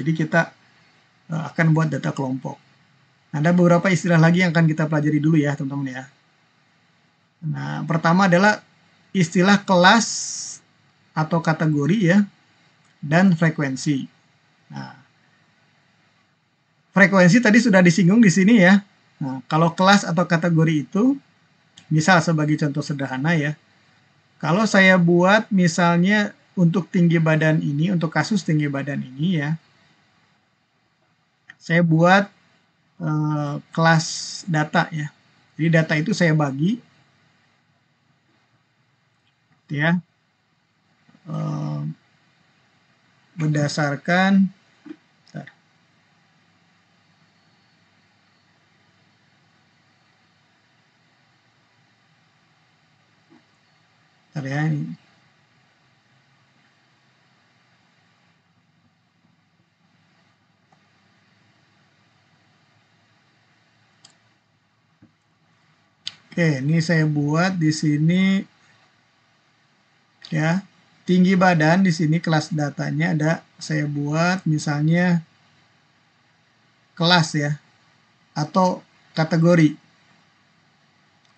Jadi kita e, akan buat data kelompok. Ada beberapa istilah lagi yang akan kita pelajari dulu ya teman-teman ya. Nah, pertama adalah istilah kelas atau kategori ya dan frekuensi. Nah, frekuensi tadi sudah disinggung di sini ya. Nah, kalau kelas atau kategori itu misal sebagai contoh sederhana ya. Kalau saya buat misalnya untuk tinggi badan ini, untuk kasus tinggi badan ini ya, saya buat eh, kelas data ya. Jadi data itu saya bagi, gitu ya, eh, berdasarkan ya, Oke, ini saya buat di sini ya. Tinggi badan di sini kelas datanya ada saya buat misalnya kelas ya atau kategori.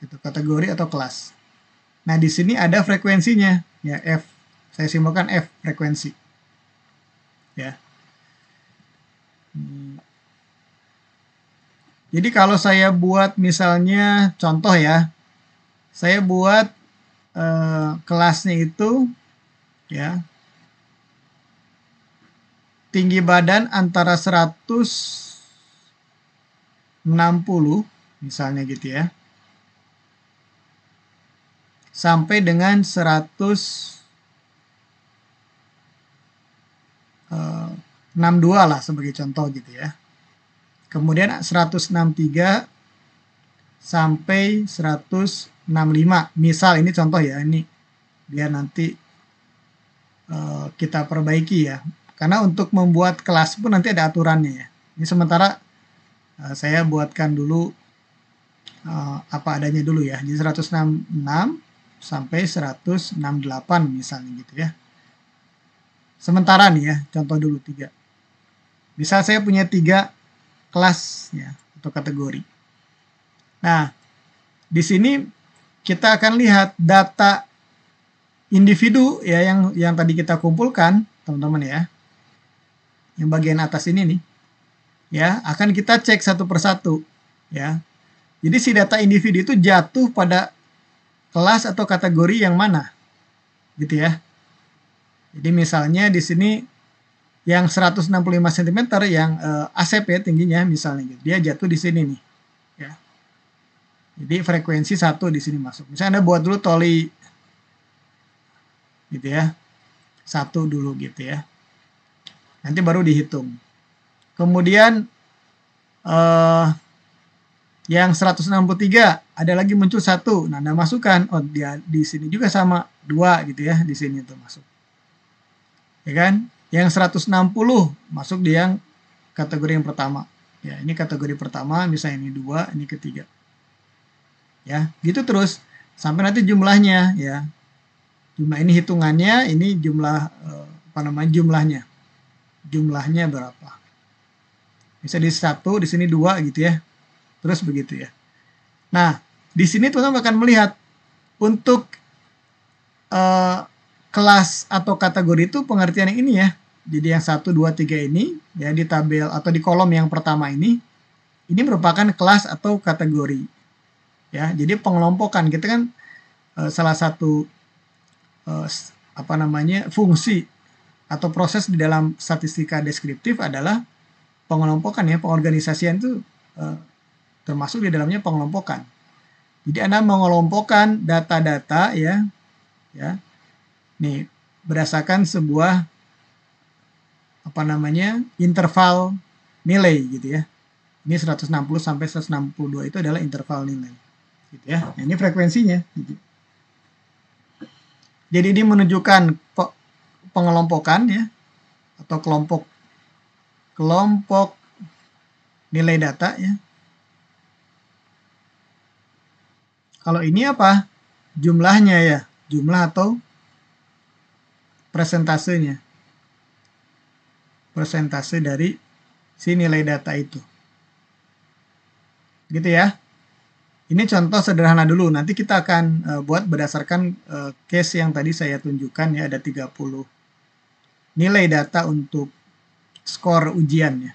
Itu kategori atau kelas. Nah, di sini ada frekuensinya ya F. Saya simbolkan F frekuensi. Ya. Hmm. Jadi kalau saya buat misalnya contoh ya, saya buat eh, kelasnya itu ya tinggi badan antara 160 misalnya gitu ya sampai dengan 162 eh, lah sebagai contoh gitu ya. Kemudian 163 sampai 165. Misal ini contoh ya, ini biar nanti uh, kita perbaiki ya. Karena untuk membuat kelas pun nanti ada aturannya ya. Ini sementara uh, saya buatkan dulu uh, apa adanya dulu ya. Jadi 166 sampai 168 misalnya gitu ya. Sementara nih ya, contoh dulu tiga. Misal saya punya tiga kelas ya atau kategori. Nah, di sini kita akan lihat data individu ya yang yang tadi kita kumpulkan, teman-teman ya. Yang bagian atas ini nih. Ya, akan kita cek satu persatu ya. Jadi si data individu itu jatuh pada kelas atau kategori yang mana. Gitu ya. Jadi misalnya di sini yang 165 cm yang uh, eh, ACP tingginya misalnya gitu. Dia jatuh di sini nih. Ya. Jadi frekuensi satu di sini masuk. Misalnya Anda buat dulu toli gitu ya. Satu dulu gitu ya. Nanti baru dihitung. Kemudian uh, yang 163 ada lagi muncul satu. Nah, Anda masukkan oh dia di sini juga sama dua gitu ya di sini itu masuk. Ya kan? Yang 160 masuk di yang kategori yang pertama. Ya, ini kategori pertama, misalnya ini dua, ini ketiga. Ya, gitu terus sampai nanti jumlahnya ya. Jumlah ini hitungannya, ini jumlah eh, apa namanya jumlahnya. Jumlahnya berapa? Bisa di satu, di sini dua gitu ya. Terus begitu ya. Nah, di sini teman-teman akan melihat untuk uh, kelas atau kategori itu pengertian yang ini ya. Jadi yang 1, 2, 3 ini ya di tabel atau di kolom yang pertama ini, ini merupakan kelas atau kategori. Ya, jadi pengelompokan kita kan e, salah satu e, apa namanya fungsi atau proses di dalam statistika deskriptif adalah pengelompokan ya, pengorganisasian itu e, termasuk di dalamnya pengelompokan. Jadi Anda mengelompokkan data-data ya, ya Nih, berdasarkan sebuah apa namanya? interval nilai gitu ya. Ini 160 sampai 162 itu adalah interval nilai. Gitu ya. Nah, ini frekuensinya gitu. Jadi ini menunjukkan pengelompokan ya atau kelompok kelompok nilai data ya. Kalau ini apa? Jumlahnya ya, jumlah atau presentasenya. presentase dari si nilai data itu. Gitu ya. Ini contoh sederhana dulu. Nanti kita akan uh, buat berdasarkan uh, case yang tadi saya tunjukkan ya ada 30 nilai data untuk skor ujiannya.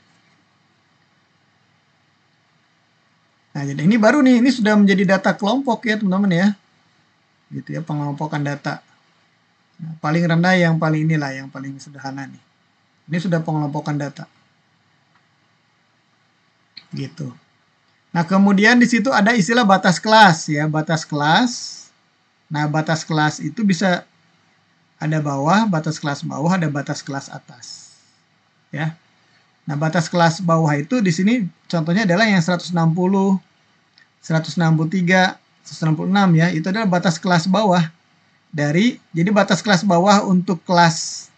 Nah, jadi ini baru nih, ini sudah menjadi data kelompok ya, teman-teman ya. Gitu ya, pengelompokan data paling rendah yang paling inilah yang paling sederhana nih ini sudah pengelompokan data gitu nah kemudian di situ ada istilah batas kelas ya batas kelas nah batas kelas itu bisa ada bawah batas kelas bawah ada batas kelas atas ya nah batas kelas bawah itu di sini contohnya adalah yang 160 163 166 ya itu adalah batas kelas bawah dari jadi batas kelas bawah untuk kelas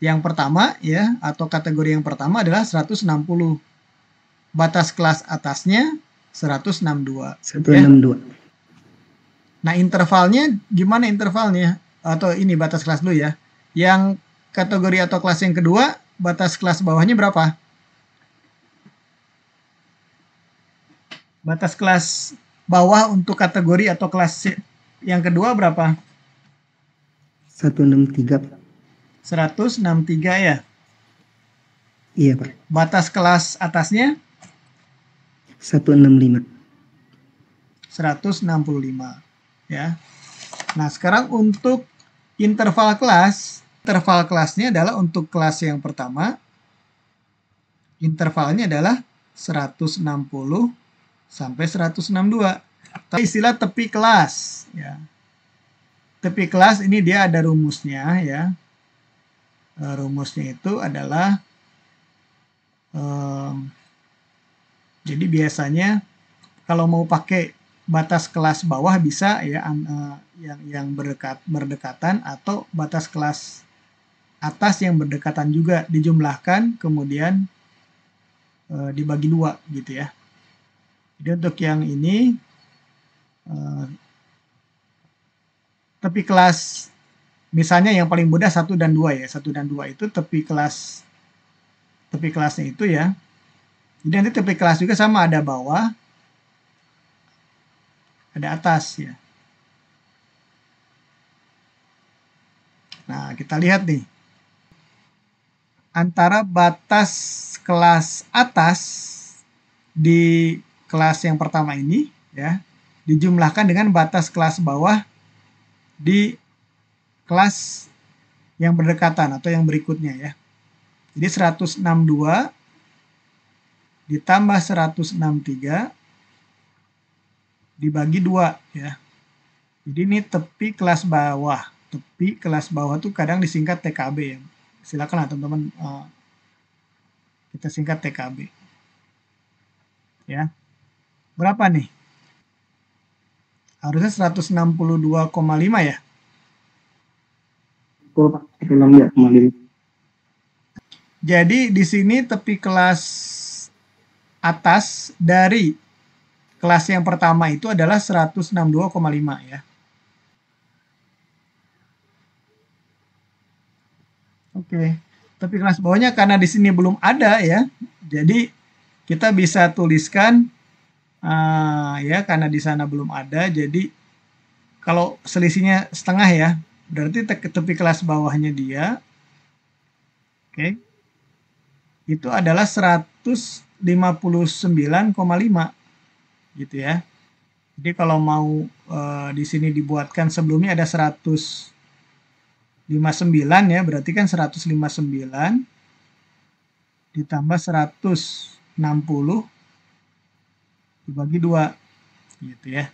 yang pertama ya atau kategori yang pertama adalah 160. Batas kelas atasnya 162. 162. Ya. Nah, intervalnya gimana intervalnya? Atau ini batas kelas dulu ya. Yang kategori atau kelas yang kedua, batas kelas bawahnya berapa? Batas kelas bawah untuk kategori atau kelas yang kedua berapa? 163 enam 163 ya? Iya Pak. Batas kelas atasnya? 165. 165 ya. Nah, sekarang untuk interval kelas, interval kelasnya adalah untuk kelas yang pertama intervalnya adalah 160 sampai 162. Istilah tepi kelas ya tepi kelas ini dia ada rumusnya ya. Eh, rumusnya itu adalah um, jadi biasanya kalau mau pakai batas kelas bawah bisa ya an, uh, yang yang berdekat berdekatan atau batas kelas atas yang berdekatan juga dijumlahkan kemudian uh, dibagi dua gitu ya. Jadi untuk yang ini tepi kelas misalnya yang paling mudah satu dan dua ya satu dan dua itu tepi kelas tepi kelasnya itu ya jadi nanti tepi kelas juga sama ada bawah ada atas ya nah kita lihat nih antara batas kelas atas di kelas yang pertama ini ya dijumlahkan dengan batas kelas bawah di kelas yang berdekatan atau yang berikutnya ya. Jadi 162 ditambah 163 dibagi 2 ya. Jadi ini tepi kelas bawah. Tepi kelas bawah tuh kadang disingkat TKB ya. Silakanlah teman-teman eh, kita singkat TKB. Ya. Berapa nih? harusnya 162,5 ya? ya 162,5. Jadi di sini tepi kelas atas dari kelas yang pertama itu adalah 162,5 ya. Oke, tepi kelas bawahnya karena di sini belum ada ya, jadi kita bisa tuliskan uh, ya karena di sana belum ada jadi kalau selisihnya setengah ya berarti tepi kelas bawahnya dia oke okay, itu adalah 159,5 gitu ya jadi kalau mau uh, di sini dibuatkan sebelumnya ada 159 ya, berarti kan 159 ditambah 160 dibagi dua, gitu ya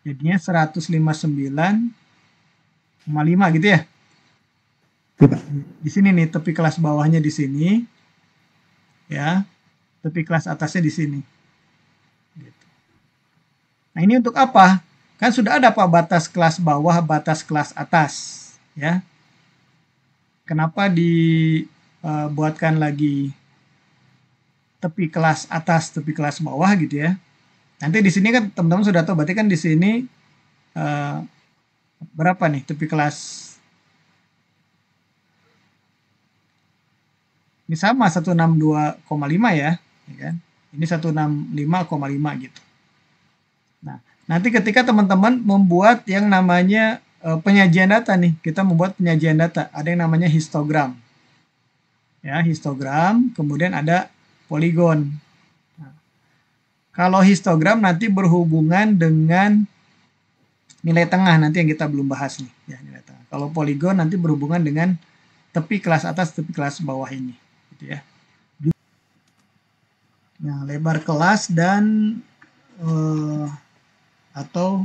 jadinya 159,5 gitu ya gitu. di sini nih tepi kelas bawahnya di sini ya tepi kelas atasnya di sini gitu. nah ini untuk apa kan sudah ada pak batas kelas bawah batas kelas atas ya kenapa dibuatkan eh, lagi tepi kelas atas, tepi kelas bawah gitu ya. Nanti di sini kan teman-teman sudah tahu berarti kan di sini uh, berapa nih tepi kelas ini sama 162,5 ya, ya kan? Ini 165,5 gitu. Nah, nanti ketika teman-teman membuat yang namanya uh, penyajian data nih, kita membuat penyajian data, ada yang namanya histogram. Ya, histogram, kemudian ada poligon. Nah, kalau histogram nanti berhubungan dengan nilai tengah nanti yang kita belum bahas nih ya nilai tengah. Kalau poligon nanti berhubungan dengan tepi kelas atas tepi kelas bawah ini gitu ya. Nah, lebar kelas dan uh, atau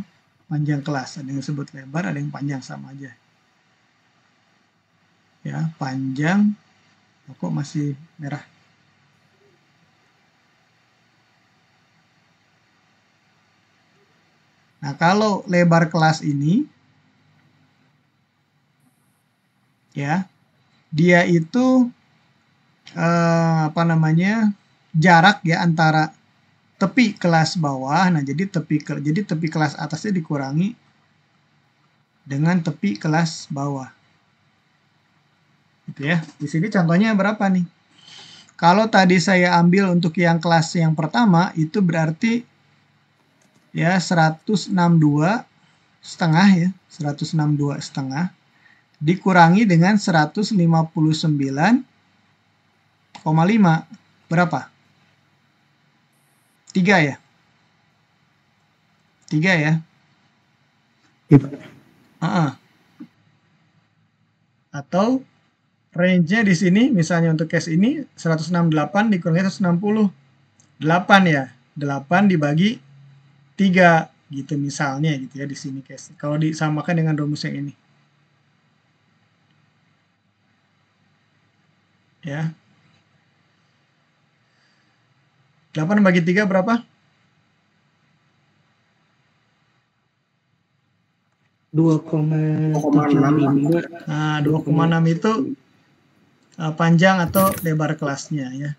panjang kelas. Ada yang disebut lebar, ada yang panjang sama aja. Ya, panjang. Kok masih merah? Nah, kalau lebar kelas ini ya, dia itu eh, apa namanya? jarak ya antara tepi kelas bawah. Nah, jadi tepi ke, jadi tepi kelas atasnya dikurangi dengan tepi kelas bawah. Gitu ya. Di sini contohnya berapa nih? Kalau tadi saya ambil untuk yang kelas yang pertama itu berarti ya 162 setengah ya 162 setengah dikurangi dengan 159,5 berapa? 3 ya? 3 ya? Gitu. Uh -uh. Atau range-nya di sini misalnya untuk case ini 168 dikurangi 168 ya. 8 dibagi tiga gitu misalnya gitu ya di sini guys. Kalau disamakan dengan rumus yang ini. Ya. 8 bagi 3 berapa? 2,6 nah, 2,6 itu eh, panjang atau lebar kelasnya ya.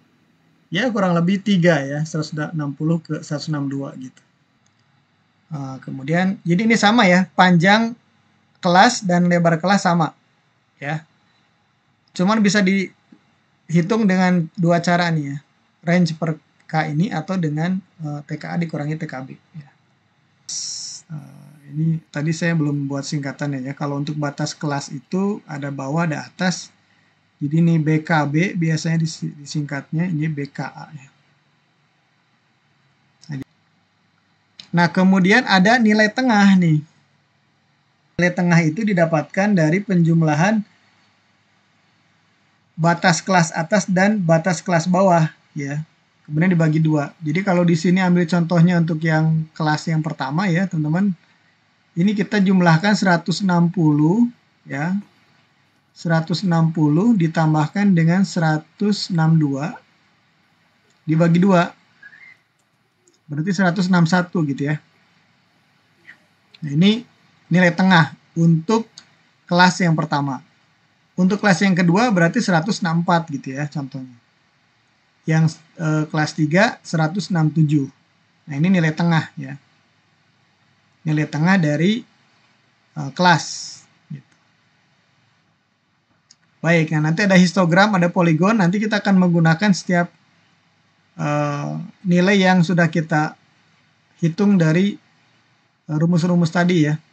Ya kurang lebih 3 ya, 160 ke 162 gitu. Eh, kemudian, jadi ini sama ya, panjang kelas dan lebar kelas sama, ya. Cuman bisa dihitung dengan dua cara nih ya, range per k ini atau dengan uh, eh, TKA dikurangi TKB. Ya. Uh, ini tadi saya belum buat singkatannya ya. Kalau untuk batas kelas itu ada bawah ada atas. Jadi ini BKB biasanya disingkatnya ini BKA ya. Nah, kemudian ada nilai tengah nih. Nilai tengah itu didapatkan dari penjumlahan batas kelas atas dan batas kelas bawah, ya. Kemudian dibagi dua. Jadi kalau di sini ambil contohnya untuk yang kelas yang pertama ya, teman-teman. Ini kita jumlahkan 160 ya. 160 ditambahkan dengan 162 dibagi dua Berarti 161 gitu ya. Nah, ini nilai tengah untuk kelas yang pertama. Untuk kelas yang kedua berarti 164 gitu ya contohnya. Yang e, kelas 3 167. Nah, ini nilai tengah ya. Nilai tengah dari e, kelas gitu. Baik, nah nanti ada histogram, ada poligon, nanti kita akan menggunakan setiap Eh, nilai yang sudah kita hitung dari eh, rumus-rumus tadi ya.